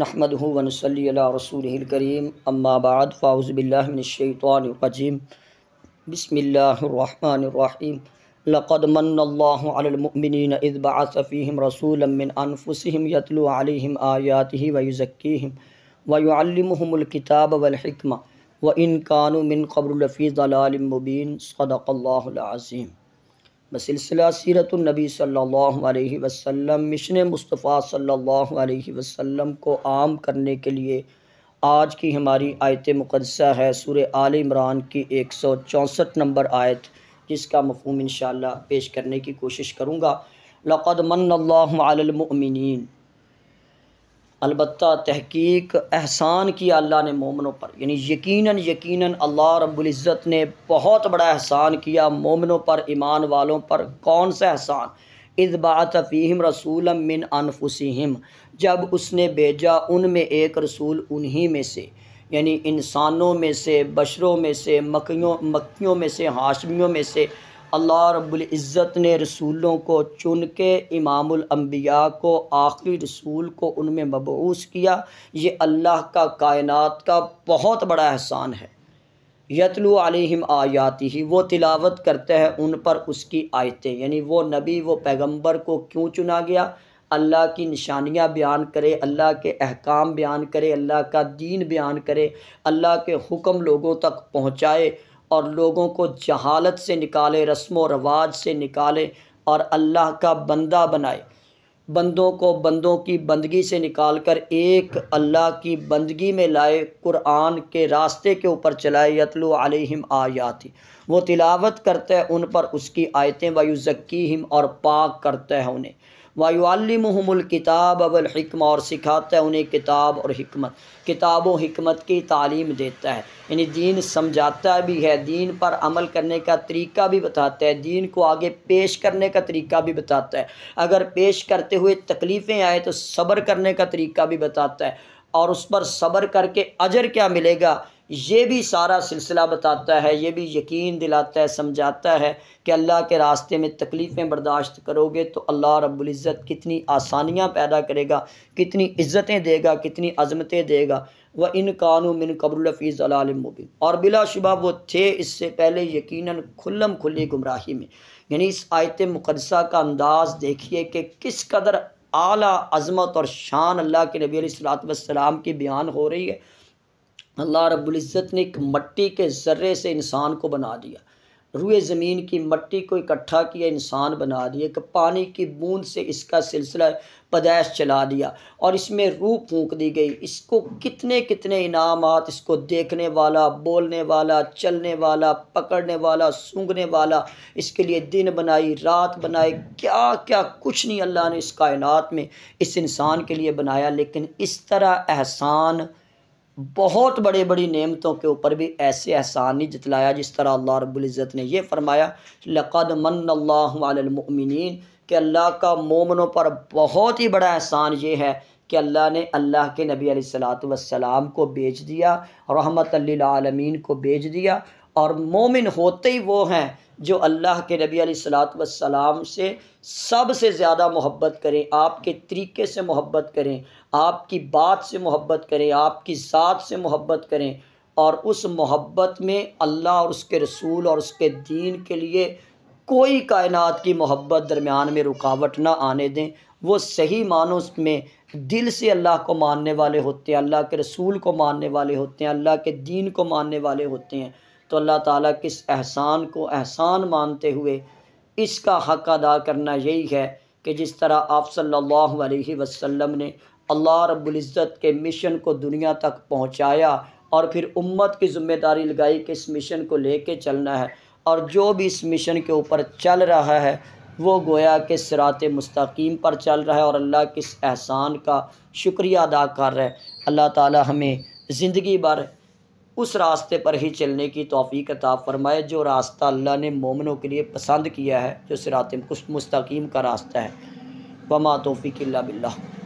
نحمد ہُون صلی اللہ رسول الکریم اما بعد فاؤز بلّہ الرجیم بسم اللہ الرحمٰن الرحیم لقد من رسولا من انفسہم یتلو رسول المن ویزکیہم ویعلمہم آیات والحکمہ وَإِن كَانُوا مِن وحكمہ لَفِي ضَلَالٍ مُبِينٍ صدق اللہ عظيم بسلسلہ سیرت النبی صلی اللہ علیہ وسلم مشن مصطفیٰ صلی اللہ علیہ وسلم کو عام کرنے کے لیے آج کی ہماری آیت مقدسہ ہے سور عمران کی ایک سو چونسٹھ نمبر آیت جس کا مفہوم انشاءاللہ پیش کرنے کی کوشش کروں گا لقد علی المؤمنین البتہ تحقیق احسان کیا اللہ نے مومنوں پر یعنی یقیناً یقیناً اللہ رب العزت نے بہت بڑا احسان کیا مومنوں پر ایمان والوں پر کون سا احسان بعت فیہم رسول من انفسیہم جب اس نے بھیجا ان میں ایک رسول انہی میں سے یعنی انسانوں میں سے بشروں میں سے مکیوں مکیوں میں سے ہاشمیوں میں سے اللہ رب العزت نے رسولوں کو چن کے امام الانبیاء کو آخری رسول کو ان میں مبعوث کیا یہ اللہ کا کائنات کا بہت بڑا احسان ہے یتلو علیہم آیاتی ہی وہ تلاوت کرتے ہیں ان پر اس کی آیتیں یعنی وہ نبی وہ پیغمبر کو کیوں چنا گیا اللہ کی نشانیاں بیان کرے اللہ کے احکام بیان کرے اللہ کا دین بیان کرے اللہ کے حکم لوگوں تک پہنچائے اور لوگوں کو جہالت سے نکالے رسم و رواج سے نکالے اور اللہ کا بندہ بنائے بندوں کو بندوں کی بندگی سے نکال کر ایک اللہ کی بندگی میں لائے قرآن کے راستے کے اوپر چلائے یتلو علیہم آیاتی وہ تلاوت کرتے ہیں ان پر اس کی آیتیں ویزکیہم اور پاک کرتے ہیں انہیں وَيُعَلِّمُهُمُ الکتاب وَالْحِكْمَةَ اور سکھاتا ہے انہیں کتاب اور حکمت کتاب و حکمت کی تعلیم دیتا ہے یعنی دین سمجھاتا بھی ہے دین پر عمل کرنے کا طریقہ بھی بتاتا ہے دین کو آگے پیش کرنے کا طریقہ بھی بتاتا ہے اگر پیش کرتے ہوئے تکلیفیں آئے تو صبر کرنے کا طریقہ بھی بتاتا ہے اور اس پر صبر کر کے اجر کیا ملے گا یہ بھی سارا سلسلہ بتاتا ہے یہ بھی یقین دلاتا ہے سمجھاتا ہے کہ اللہ کے راستے میں تکلیفیں برداشت کرو گے تو اللہ رب العزت کتنی آسانیاں پیدا کرے گا کتنی عزتیں دے گا کتنی عظمتیں دے گا وہ ان قانون من قبر الفیظ مبین اور بلا شبہ وہ تھے اس سے پہلے یقیناً کھلم کھلی گمراہی میں یعنی اس آیت مقدسہ کا انداز دیکھیے کہ کس قدر اعلیٰ عظمت اور شان اللہ کے نبی علیہ السلاۃ والسلام السلام کی بیان ہو رہی ہے اللہ رب العزت نے ایک مٹی کے ذرے سے انسان کو بنا دیا روئے زمین کی مٹی کو اکٹھا کیا انسان بنا دیا ایک پانی کی بوند سے اس کا سلسلہ پیدائش چلا دیا اور اس میں روح پھونک دی گئی اس کو کتنے کتنے انعامات اس کو دیکھنے والا بولنے والا چلنے والا پکڑنے والا سونگنے والا اس کے لیے دن بنائی رات بنائی کیا کیا کچھ نہیں اللہ نے اس کائنات میں اس انسان کے لیے بنایا لیکن اس طرح احسان بہت بڑے بڑی نعمتوں کے اوپر بھی ایسے احسان نہیں جتلایا جس طرح اللہ رب العزت نے یہ فرمایا لقد من اللہ المؤمنین کہ اللہ کا مومنوں پر بہت ہی بڑا احسان یہ ہے کہ اللہ نے اللہ کے نبی علیہ السلام والسلام کو بیچ دیا رحمت للعالمین کو بیچ دیا اور مومن ہوتے ہی وہ ہیں جو اللہ کے نبی علیہ السلاۃ والسلام سے سب سے زیادہ محبت کریں آپ کے طریقے سے محبت کریں آپ کی بات سے محبت کریں آپ کی ذات سے محبت کریں اور اس محبت میں اللہ اور اس کے رسول اور اس کے دین کے لیے کوئی کائنات کی محبت درمیان میں رکاوٹ نہ آنے دیں وہ صحیح معنوں اس میں دل سے اللہ کو ماننے والے ہوتے ہیں اللہ کے رسول کو ماننے والے ہوتے ہیں اللہ کے دین کو ماننے والے ہوتے ہیں تو اللہ تعالیٰ کس احسان کو احسان مانتے ہوئے اس کا حق ادا کرنا یہی ہے کہ جس طرح آپ صلی اللہ علیہ وسلم نے اللہ رب العزت کے مشن کو دنیا تک پہنچایا اور پھر امت کی ذمہ داری لگائی کہ اس مشن کو لے کے چلنا ہے اور جو بھی اس مشن کے اوپر چل رہا ہے وہ گویا کہ سرات مستقیم پر چل رہا ہے اور اللہ کس احسان کا شکریہ ادا کر رہا ہے اللہ تعالی ہمیں زندگی بھر اس راستے پر ہی چلنے کی توفیق عطا فرمائے جو راستہ اللہ نے مومنوں کے لیے پسند کیا ہے جو صراط مستقیم کا راستہ ہے وما توفیق اللہ بلّہ